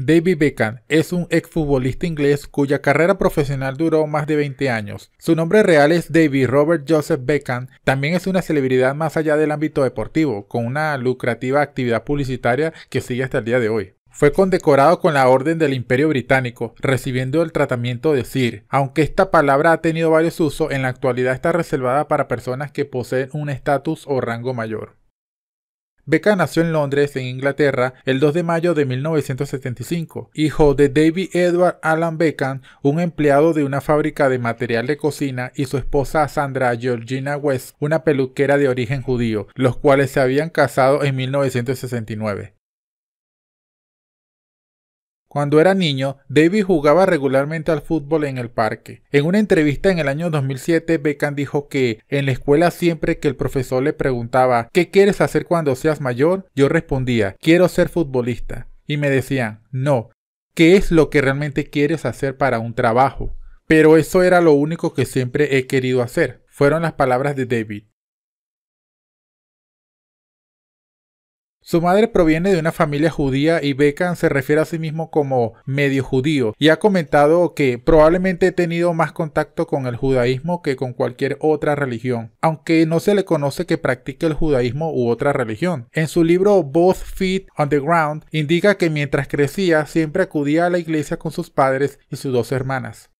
David Beckham es un exfutbolista inglés cuya carrera profesional duró más de 20 años. Su nombre real es David Robert Joseph Beckham. También es una celebridad más allá del ámbito deportivo, con una lucrativa actividad publicitaria que sigue hasta el día de hoy. Fue condecorado con la Orden del Imperio Británico, recibiendo el tratamiento de Sir. Aunque esta palabra ha tenido varios usos, en la actualidad está reservada para personas que poseen un estatus o rango mayor. Beckham nació en Londres, en Inglaterra, el 2 de mayo de 1975, hijo de David Edward Alan Beckham, un empleado de una fábrica de material de cocina, y su esposa Sandra Georgina West, una peluquera de origen judío, los cuales se habían casado en 1969. Cuando era niño, David jugaba regularmente al fútbol en el parque. En una entrevista en el año 2007, Beckham dijo que en la escuela siempre que el profesor le preguntaba ¿qué quieres hacer cuando seas mayor? yo respondía quiero ser futbolista. Y me decían no, ¿qué es lo que realmente quieres hacer para un trabajo? Pero eso era lo único que siempre he querido hacer, fueron las palabras de David. Su madre proviene de una familia judía y Beckham se refiere a sí mismo como medio judío y ha comentado que probablemente he tenido más contacto con el judaísmo que con cualquier otra religión, aunque no se le conoce que practique el judaísmo u otra religión. En su libro Both Feet on the Ground indica que mientras crecía siempre acudía a la iglesia con sus padres y sus dos hermanas.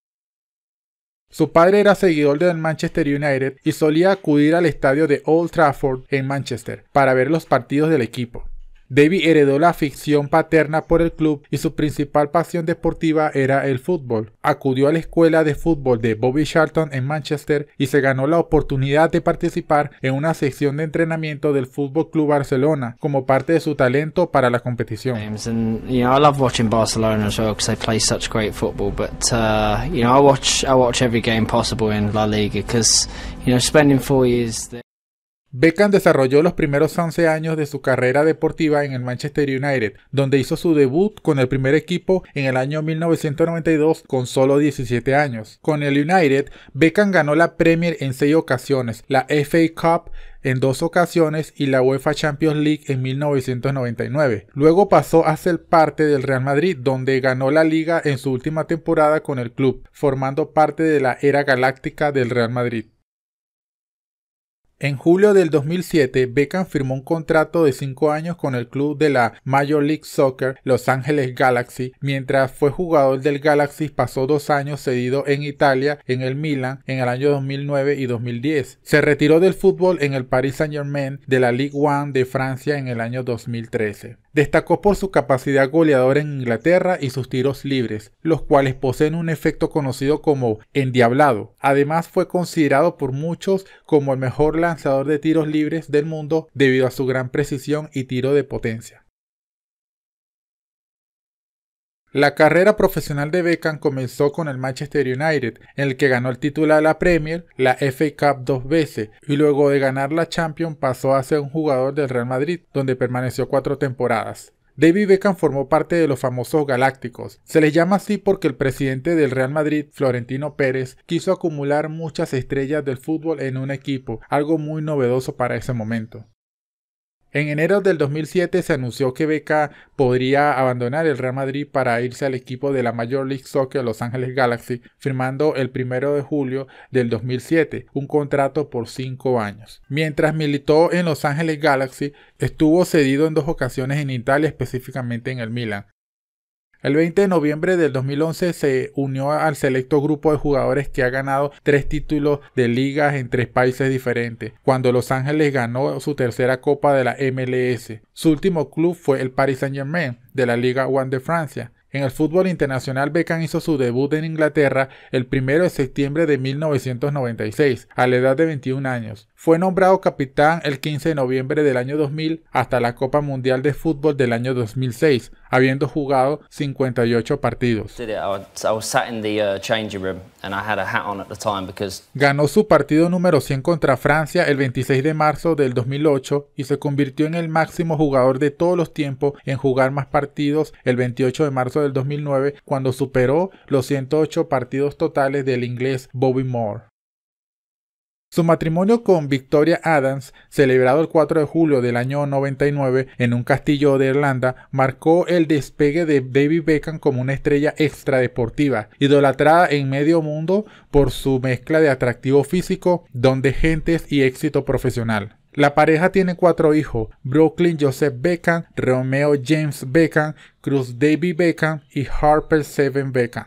Su padre era seguidor del Manchester United y solía acudir al estadio de Old Trafford en Manchester para ver los partidos del equipo. David heredó la afición paterna por el club y su principal pasión deportiva era el fútbol. Acudió a la escuela de fútbol de Bobby Charlton en Manchester y se ganó la oportunidad de participar en una sección de entrenamiento del Fútbol Club Barcelona como parte de su talento para la competición. Beckham desarrolló los primeros 11 años de su carrera deportiva en el Manchester United, donde hizo su debut con el primer equipo en el año 1992 con solo 17 años. Con el United, Beckham ganó la Premier en 6 ocasiones, la FA Cup en dos ocasiones y la UEFA Champions League en 1999. Luego pasó a ser parte del Real Madrid, donde ganó la liga en su última temporada con el club, formando parte de la era galáctica del Real Madrid. En julio del 2007, Beckham firmó un contrato de 5 años con el club de la Major League Soccer Los Angeles Galaxy. Mientras fue jugador del Galaxy, pasó dos años cedido en Italia, en el Milan, en el año 2009 y 2010. Se retiró del fútbol en el Paris Saint-Germain de la Ligue 1 de Francia en el año 2013. Destacó por su capacidad goleadora en Inglaterra y sus tiros libres, los cuales poseen un efecto conocido como endiablado. Además, fue considerado por muchos como el mejor lanzador de tiros libres del mundo debido a su gran precisión y tiro de potencia. La carrera profesional de Beckham comenzó con el Manchester United, en el que ganó el título de la Premier, la FA Cup dos veces, y luego de ganar la Champions pasó a ser un jugador del Real Madrid, donde permaneció cuatro temporadas. David Beckham formó parte de los famosos Galácticos. Se les llama así porque el presidente del Real Madrid, Florentino Pérez, quiso acumular muchas estrellas del fútbol en un equipo, algo muy novedoso para ese momento. En enero del 2007 se anunció que Beca podría abandonar el Real Madrid para irse al equipo de la Major League Soccer Los Ángeles Galaxy, firmando el 1 de julio del 2007 un contrato por 5 años. Mientras militó en Los Ángeles Galaxy, estuvo cedido en dos ocasiones en Italia, específicamente en el Milan. El 20 de noviembre del 2011 se unió al selecto grupo de jugadores que ha ganado tres títulos de ligas en tres países diferentes, cuando Los Ángeles ganó su tercera copa de la MLS. Su último club fue el Paris Saint-Germain de la Liga One de Francia. En el fútbol internacional, Beckham hizo su debut en Inglaterra el 1 de septiembre de 1996, a la edad de 21 años. Fue nombrado capitán el 15 de noviembre del año 2000 hasta la Copa Mundial de Fútbol del año 2006, habiendo jugado 58 partidos. Ganó su partido número 100 contra Francia el 26 de marzo del 2008 y se convirtió en el máximo jugador de todos los tiempos en jugar más partidos el 28 de marzo del 2009 cuando superó los 108 partidos totales del inglés Bobby Moore. Su matrimonio con Victoria Adams, celebrado el 4 de julio del año 99 en un castillo de Irlanda, marcó el despegue de David Beckham como una estrella extradeportiva, idolatrada en medio mundo por su mezcla de atractivo físico, don de gentes y éxito profesional. La pareja tiene cuatro hijos, Brooklyn Joseph Beckham, Romeo James Beckham, Cruz David Beckham y Harper Seven Beckham.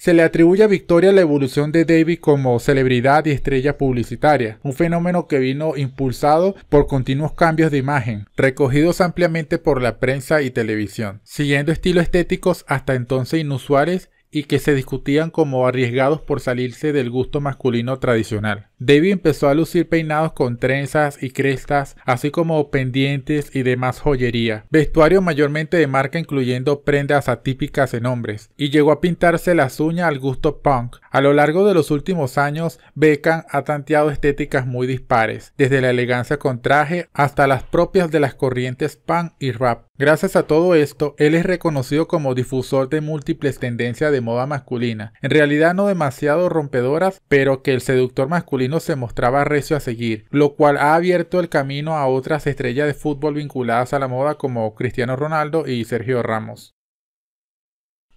Se le atribuye a Victoria la evolución de David como celebridad y estrella publicitaria, un fenómeno que vino impulsado por continuos cambios de imagen, recogidos ampliamente por la prensa y televisión, siguiendo estilos estéticos hasta entonces inusuales y que se discutían como arriesgados por salirse del gusto masculino tradicional. David empezó a lucir peinados con trenzas y crestas, así como pendientes y demás joyería, vestuario mayormente de marca incluyendo prendas atípicas en hombres, y llegó a pintarse las uñas al gusto punk. A lo largo de los últimos años, Beckham ha tanteado estéticas muy dispares, desde la elegancia con traje hasta las propias de las corrientes punk y rap. Gracias a todo esto, él es reconocido como difusor de múltiples tendencias de moda masculina, en realidad no demasiado rompedoras, pero que el seductor masculino se mostraba recio a seguir, lo cual ha abierto el camino a otras estrellas de fútbol vinculadas a la moda como Cristiano Ronaldo y Sergio Ramos.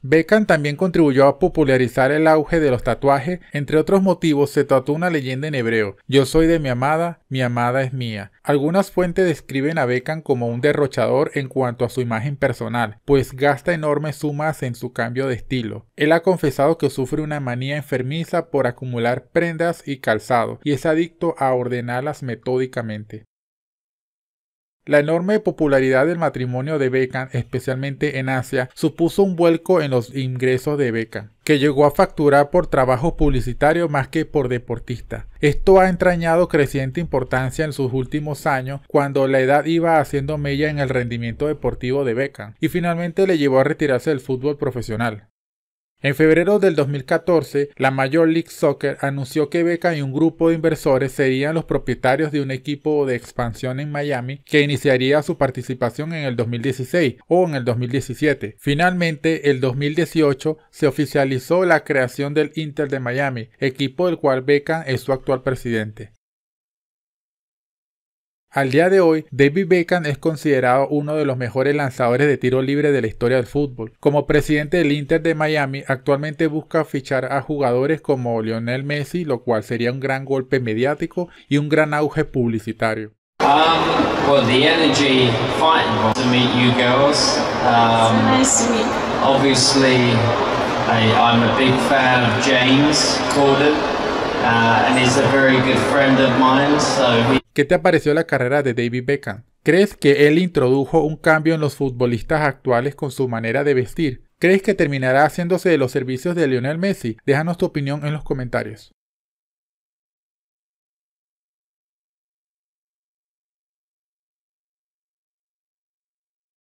Beckham también contribuyó a popularizar el auge de los tatuajes, entre otros motivos se trató una leyenda en hebreo, yo soy de mi amada, mi amada es mía. Algunas fuentes describen a Beckham como un derrochador en cuanto a su imagen personal, pues gasta enormes sumas en su cambio de estilo. Él ha confesado que sufre una manía enfermiza por acumular prendas y calzado, y es adicto a ordenarlas metódicamente. La enorme popularidad del matrimonio de Beckham, especialmente en Asia, supuso un vuelco en los ingresos de Beckham, que llegó a facturar por trabajo publicitario más que por deportista. Esto ha entrañado creciente importancia en sus últimos años, cuando la edad iba haciendo mella en el rendimiento deportivo de Beckham, y finalmente le llevó a retirarse del fútbol profesional. En febrero del 2014, la Major League Soccer anunció que Beca y un grupo de inversores serían los propietarios de un equipo de expansión en Miami que iniciaría su participación en el 2016 o en el 2017. Finalmente, el 2018 se oficializó la creación del Inter de Miami, equipo del cual Beca es su actual presidente. Al día de hoy, David Beckham es considerado uno de los mejores lanzadores de tiro libre de la historia del fútbol. Como presidente del Inter de Miami, actualmente busca fichar a jugadores como Lionel Messi, lo cual sería un gran golpe mediático y un gran auge publicitario. James ¿Qué te pareció la carrera de David Beckham? ¿Crees que él introdujo un cambio en los futbolistas actuales con su manera de vestir? ¿Crees que terminará haciéndose de los servicios de Lionel Messi? Déjanos tu opinión en los comentarios.